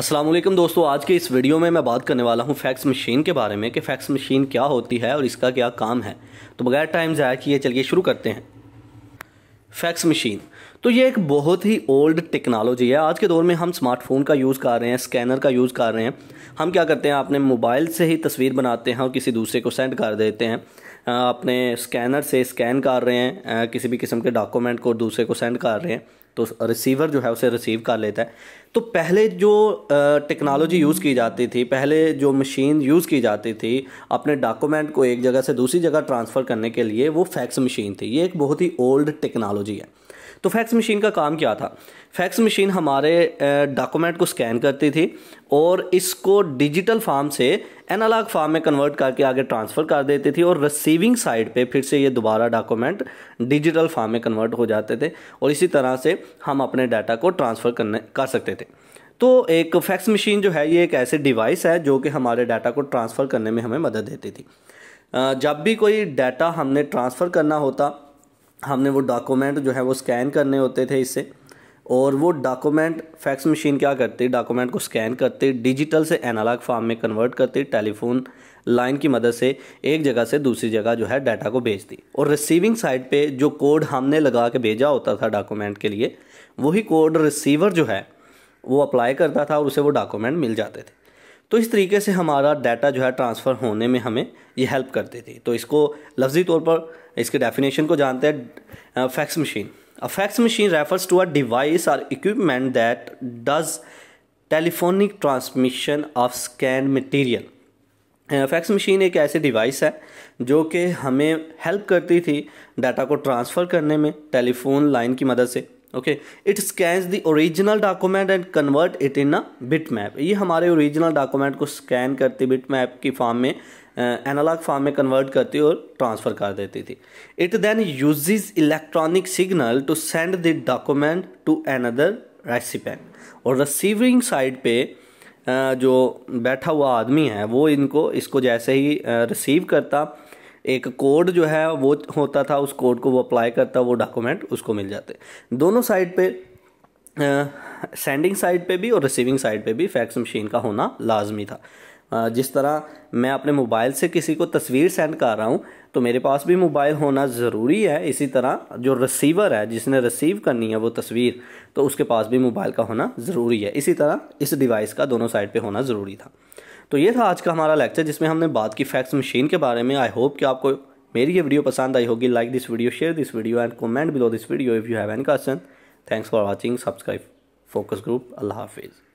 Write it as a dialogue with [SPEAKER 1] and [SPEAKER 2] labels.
[SPEAKER 1] असलम दोस्तों आज के इस वीडियो में मैं बात करने वाला हूँ फैक्स मशीन के बारे में कि फैक्स मशीन क्या होती है और इसका क्या काम है तो बगैर टाइम ज़ाया किए चलिए शुरू करते हैं फैक्स मशीन तो ये एक बहुत ही ओल्ड टेक्नोलॉजी है आज के दौर में हम स्मार्टफोन का यूज़ कर रहे हैं स्कैनर का यूज़ कर रहे हैं हम क्या करते हैं अपने मोबाइल से ही तस्वीर बनाते हैं और किसी दूसरे को सेंड कर देते हैं अपने स्कैनर से स्कैन कर रहे हैं किसी भी किस्म के डॉक्यूमेंट को दूसरे को सेंड कर रहे हैं तो रिसीवर जो है उसे रिसीव कर लेता है तो पहले जो टेक्नोलॉजी यूज़ की जाती थी पहले जो मशीन यूज़ की जाती थी अपने डॉक्यूमेंट को एक जगह से दूसरी जगह ट्रांसफ़र करने के लिए वो फैक्स मशीन थी ये एक बहुत ही ओल्ड टेक्नोलॉजी है तो फैक्स मशीन का काम क्या था फैक्स मशीन हमारे डॉक्यूमेंट को स्कैन करती थी और इसको डिजिटल फार्म से एनालॉग फार्म में कन्वर्ट करके आगे ट्रांसफ़र कर देती थी और रिसीविंग साइड पे फिर से ये दोबारा डॉक्यूमेंट डिजिटल फार्म में कन्वर्ट हो जाते थे और इसी तरह से हम अपने डाटा को ट्रांसफ़र करने कर सकते थे तो एक फैक्स मशीन जो है ये एक ऐसे डिवाइस है जो कि हमारे डाटा को ट्रांसफ़र करने में हमें मदद देती थी जब भी कोई डाटा हमने ट्रांसफ़र करना होता हमने वो डॉक्यूमेंट जो है वो स्कैन करने होते थे इससे और वो डॉक्यूमेंट फैक्स मशीन क्या करती डॉक्यूमेंट को स्कैन करती डिजिटल से एनालॉग फॉर्म में कन्वर्ट करती टेलीफोन लाइन की मदद से एक जगह से दूसरी जगह जो है डाटा को भेजती और रिसीविंग साइड पे जो कोड हमने लगा के भेजा होता था डॉक्यूमेंट के लिए वही कोड रिसीवर जो है वो अप्लाई करता था और उसे वो डॉक्यूमेंट मिल जाते थे तो इस तरीके से हमारा डाटा जो है ट्रांसफ़र होने में हमें ये हेल्प करती थी तो इसको लफ्जी तौर पर इसके डेफिनेशन को जानते हैं fax machine a fax machine refers to a device or equipment that does telephonic transmission of scan material fax machine एक ऐसी डिवाइस है जो कि हमें हेल्प करती थी डाटा को ट्रांसफ़र करने में टेलीफोन लाइन की मदद से okay it scans the original document and convert it in a bit map ये हमारे ओरिजिनल डॉक्यूमेंट को स्कैन करती बिट मैप की फॉर्म में एनालॉग फॉर्म में कन्वर्ट करती और ट्रांसफ़र कर देती थी it then uses electronic signal to send the document to another recipient और रिसीविंग साइड पे जो बैठा हुआ आदमी है वो इनको इसको जैसे ही रिसीव करता एक कोड जो है वो होता था उस कोड को वो अप्लाई करता वो डॉक्यूमेंट उसको मिल जाते दोनों साइड पे सेंडिंग साइड पे भी और रिसीविंग साइड पे भी फैक्स मशीन का होना लाजमी था uh, जिस तरह मैं अपने मोबाइल से किसी को तस्वीर सेंड कर रहा हूँ तो मेरे पास भी मोबाइल होना ज़रूरी है इसी तरह जो रिसीवर है जिसने रिसीव करनी है वो तस्वीर तो उसके पास भी मोबाइल का होना ज़रूरी है इसी तरह इस डिवाइस का दोनों साइड पर होना ज़रूरी था तो ये था आज का हमारा लेक्चर जिसमें हमने बात की फैक्स मशीन के बारे में आई होप कि आपको मेरी ये वीडियो पसंद आई होगी like this video share this video and comment below this video if you have an question thanks for watching subscribe focus group अल्लाह हाफिज़